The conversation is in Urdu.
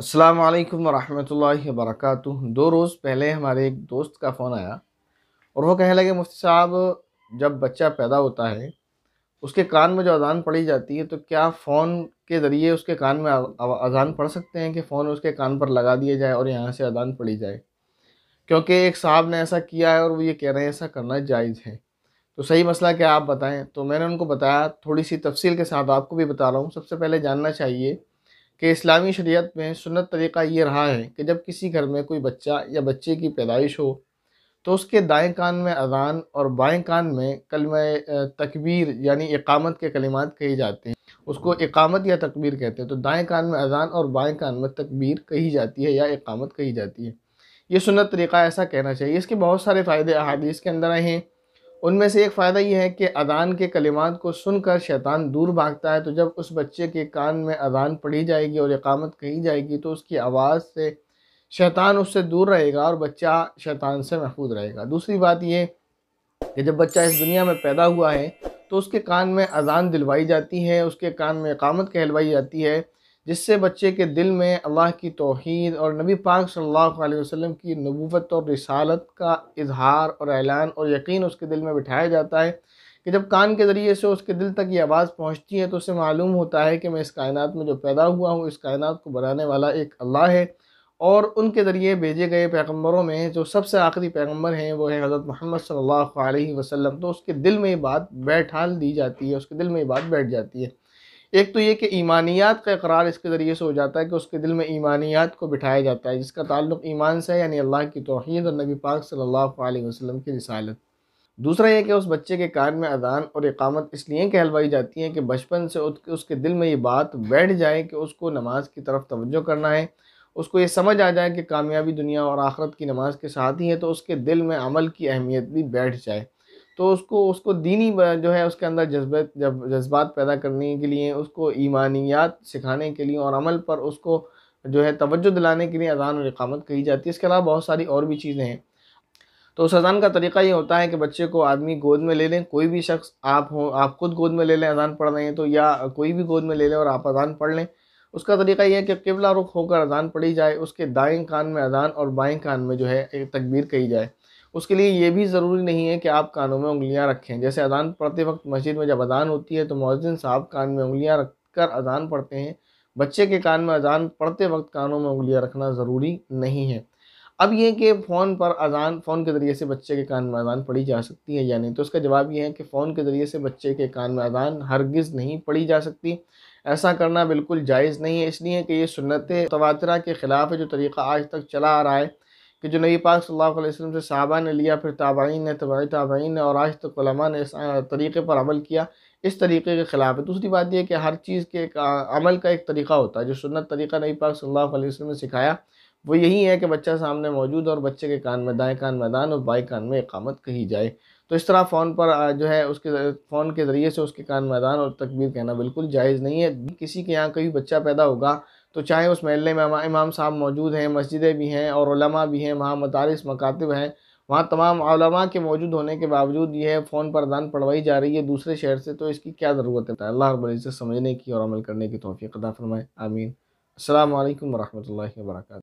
السلام علیکم ورحمۃ اللہ وبرکاتہ دو روز پہلے ہمارے ایک دوست کا فون آیا اور وہ کہنے لگے مفتی صاحب جب بچہ پیدا ہوتا ہے اس کے کان میں جو اذان پڑھی جاتی ہے تو کیا فون کے ذریعے اس کے کان میں اذان پڑھ سکتے ہیں کہ فون اس کے کان پر لگا دیا جائے اور یہاں سے اذان پڑھی جائے کیونکہ ایک صاحب نے ایسا کیا ہے اور وہ یہ کہہ رہے ہیں ایسا کرنا جائز ہے تو صحیح مسئلہ کیا آپ بتائیں تو میں نے ان کو بتایا تھوڑی سی تفصیل کے ساتھ آپ کو بھی بتا رہا ہوں سب سے پہلے جاننا چاہیے کہ اسلامی شریعت میں سنت طریقہ یہ رہا ہے کہ جب کسی گھر میں کوئی بچہ یا بچے کی پیدائش ہو تو اس کے دائیں کان میں اذان اور بائیں کان میں کلمہ تکبیر یعنی اقامت کے کلمات کہی جاتے ہیں اس کو اقامت یا تکبیر کہتے ہیں تو دائیں کان میں اذان اور بائیں کان میں تکبیر کہی جاتی ہے یا اقامت کہی جاتی ہے یہ سنت طریقہ ایسا کہنا چاہیے اس کے بہت سارے فائدے احادیث کے اندر آئے ہیں ان میں سے ایک فائدہ یہ ہے کہ اذان کے کلمات کو سن کر شیطان دور بھاگتا ہے تو جب اس بچے کے کان میں اذان پڑھی جائے گی اور اقامت کہی جائے گی تو اس کی آواز سے شیطان اس سے دور رہے گا اور بچہ شیطان سے محفوظ رہے گا دوسری بات یہ کہ جب بچہ اس دنیا میں پیدا ہوا ہے تو اس کے کان میں اذان دلوائی جاتی ہے اس کے کان میں اقامت کہلوائی جاتی ہے جس سے بچے کے دل میں اللہ کی توحید اور نبی پاک صلی اللہ علیہ وسلم کی نبوت اور رسالت کا اظہار اور اعلان اور یقین اس کے دل میں بٹھایا جاتا ہے کہ جب کان کے ذریعے سے اس کے دل تک یہ آواز پہنچتی ہے تو اسے معلوم ہوتا ہے کہ میں اس کائنات میں جو پیدا ہوا ہوں اس کائنات کو بنانے والا ایک اللہ ہے اور ان کے ذریعے بھیجے گئے پیغمبروں میں جو سب سے آخری پیغمبر ہیں وہ ہیں حضرت محمد صلی اللہ علیہ وسلم تو اس کے دل میں یہ بات بیٹھال دی جاتی ہے اس کے دل میں یہ بات بیٹھ جاتی ہے ایک تو یہ کہ ایمانیات کا اقرار اس کے ذریعے سے ہو جاتا ہے کہ اس کے دل میں ایمانیات کو بٹھایا جاتا ہے جس کا تعلق ایمان سے ہے یعنی اللہ کی توحید اور نبی پاک صلی اللہ علیہ وسلم کی رسالت دوسرا یہ کہ اس بچے کے کان میں اذان اور اقامت اس لیے کہلوائی جاتی ہے کہ بچپن سے اس کے دل میں یہ بات بیٹھ جائے کہ اس کو نماز کی طرف توجہ کرنا ہے اس کو یہ سمجھ آ جائے کہ کامیابی دنیا اور آخرت کی نماز کے ساتھ ہی ہے تو اس کے دل میں عمل کی اہمیت بھی بیٹھ جائے تو اس کو اس کو دینی جو ہے اس کے اندر جذبت جذبات پیدا کرنے کے لیے اس کو ایمانیات سکھانے کے لیے اور عمل پر اس کو جو ہے توجہ دلانے کے لیے اذان اور اقامت کہی جاتی ہے اس کے علاوہ بہت ساری اور بھی چیزیں ہیں تو اس اذان کا طریقہ یہ ہوتا ہے کہ بچے کو آدمی گود میں لے لیں کوئی بھی شخص آپ ہوں آپ خود گود میں لے لیں اذان پڑھ رہے ہیں تو یا کوئی بھی گود میں لے لیں اور آپ اذان پڑھ لیں اس کا طریقہ یہ ہے کہ قبلہ رخ ہو کر اذان پڑھی جائے اس کے دائیں کان میں اذان اور بائیں کان میں جو ہے ایک تکبیر کہی جائے اس کے لیے یہ بھی ضروری نہیں ہے کہ آپ کانوں میں انگلیاں رکھیں جیسے اذان پڑھتے وقت مسجد میں جب اذان ہوتی ہے تو مؤذن صاحب کان میں انگلیاں رکھ کر اذان پڑھتے ہیں بچے کے کان میں اذان پڑھتے وقت کانوں میں انگلیاں رکھنا ضروری نہیں ہے اب یہ کہ فون پر اذان فون کے ذریعے سے بچے کے کان میں اذان پڑھی جا سکتی ہے یا نہیں تو اس کا جواب یہ ہے کہ فون کے ذریعے سے بچے کے کان میں اذان ہرگز نہیں پڑھی جا سکتی ایسا کرنا بالکل جائز نہیں ہے اس لیے کہ یہ سنت تواترہ کے خلاف ہے جو طریقہ آج تک چلا آ رہا ہے کہ جو نبی پاک صلی اللہ علیہ وسلم سے صحابہ نے لیا پھر تابعین نے تباہی تابعین نے اور آج تک علماء نے اس طریقے پر عمل کیا اس طریقے کے خلاف ہے دوسری بات یہ کہ ہر چیز کے ایک عمل کا ایک طریقہ ہوتا ہے جو سنت طریقہ نبی پاک صلی اللہ علیہ وسلم نے سکھایا وہ یہی ہے کہ بچہ سامنے موجود اور بچے کے کان میں دائیں کان میدان اور بائیں کان میں اقامت کہی جائے تو اس طرح فون پر جو ہے اس کے فون کے ذریعے سے اس کے کان میدان اور تکبیر کہنا بالکل جائز نہیں ہے کسی کے یہاں کبھی بچہ پیدا ہوگا تو چاہے اس محلے میں امام صاحب موجود ہیں مسجدیں بھی ہیں اور علماء بھی ہیں وہاں مدارس مکاتب ہیں وہاں تمام علماء کے موجود ہونے کے باوجود یہ فون پر دان پڑھوائی جا رہی ہے دوسرے شہر سے تو اس کی کیا ضرورت ہے اللہ رب العزت سمجھنے کی اور عمل کرنے کی توفیق ادا فرمائے آمین السلام علیکم ورحمۃ اللہ وبرکاتہ